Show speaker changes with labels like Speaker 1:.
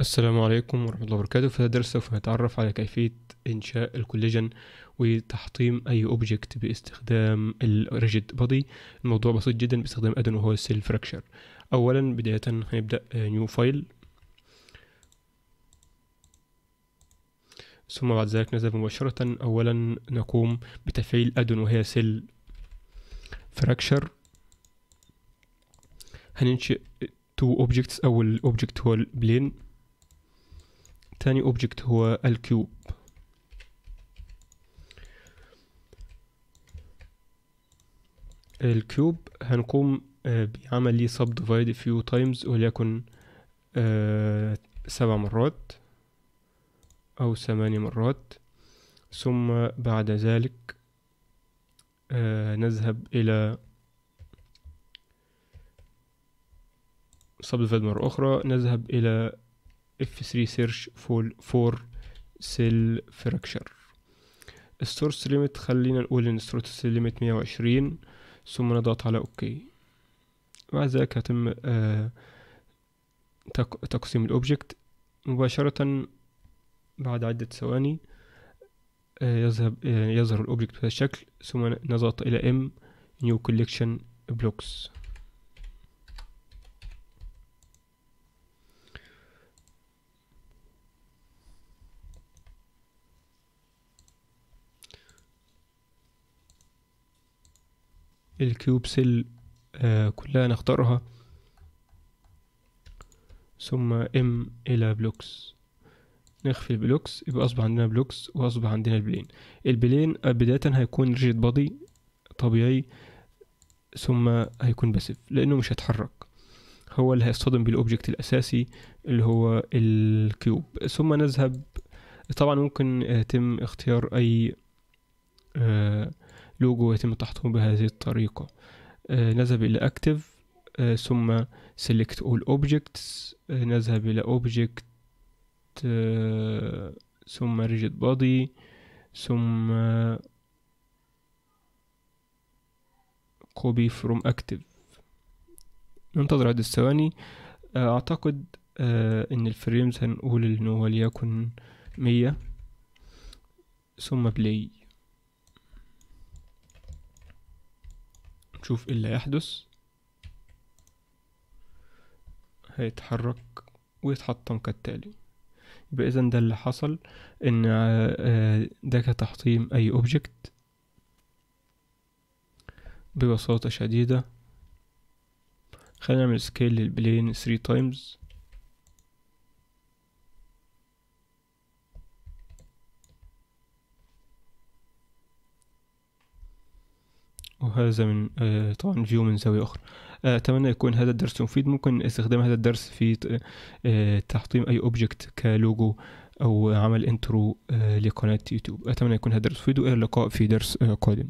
Speaker 1: السلام عليكم ورحمة الله وبركاته في هذا الدرس سوف نتعرف على كيفية إنشاء الكوليجن وتحطيم أي أوبجكت باستخدام الريجيد بودي الموضوع بسيط جدا باستخدام أدن وهو السيل فراكشر أولا بداية هنبدأ نيو فايل ثم بعد ذلك نذهب مباشرة أولا نقوم بتفعيل أدن وهي سيل فراكشر هننشئ تو اوبجكتس أول أوبجكت هو البلين تاني اوبجكت هو الكيوب الكيوب هنقوم آه، بعمل لي سب ديفايد فيو تايمز وليكن آه، سبع مرات أو ثماني مرات ثم بعد ذلك آه، نذهب إلى سب ديفايد مرة أخرى نذهب إلى f 3 search full فور cell fracture السورس ليميت خلينا نقول ان السورس ليميت 120 ثم نضغط على اوكي مع ذلك هتم آه تقسيم الاوبجكت مباشرة بعد عدة ثواني آه يذهب آه يظهر الاوبجكت بهذا الشكل ثم نضغط الى M new collection blocks الكيوب سيل آه كلها نختارها ثم ام الى بلوكس نخفي البلوكس يبقى اصبح عندنا بلوكس واصبح عندنا البلين البلين آه، بداية هيكون ريجيد بادي طبيعي ثم هيكون بسيف لانه مش هيتحرك هو اللي هيصطدم بالاوبجكت الاساسي اللي هو الكيوب ثم نذهب طبعا ممكن يتم آه، اختيار اي آه لوجو يتم تحطيمه بهذه الطريقة آه، نذهب إلى أكتف آه، ثم select all objects آه، نذهب إلى object ثم rigid body ثم copy from active ننتظر عدد ثواني أعتقد إن الفريمز هنقول إن هو ليكن مية ثم بلاي تشوف ايه اللي هيحدث هيتحرك ويتحطم كالتالي يبقى اذا ده اللي حصل ان آه، ده كتحطيم اي اوبجكت ببساطة شديدة خلينا نعمل سكيل للبلين 3 تايمز وهذا من آه، طبعا فيو من زاوية أخرى آه، أتمنى يكون هذا الدرس مفيد ممكن استخدام هذا الدرس في آه، تحطيم أي أوبجكت كلوجو أو عمل انترو لقناة يوتيوب أتمنى يكون هذا الدرس مفيد وإلى اللقاء في درس قادم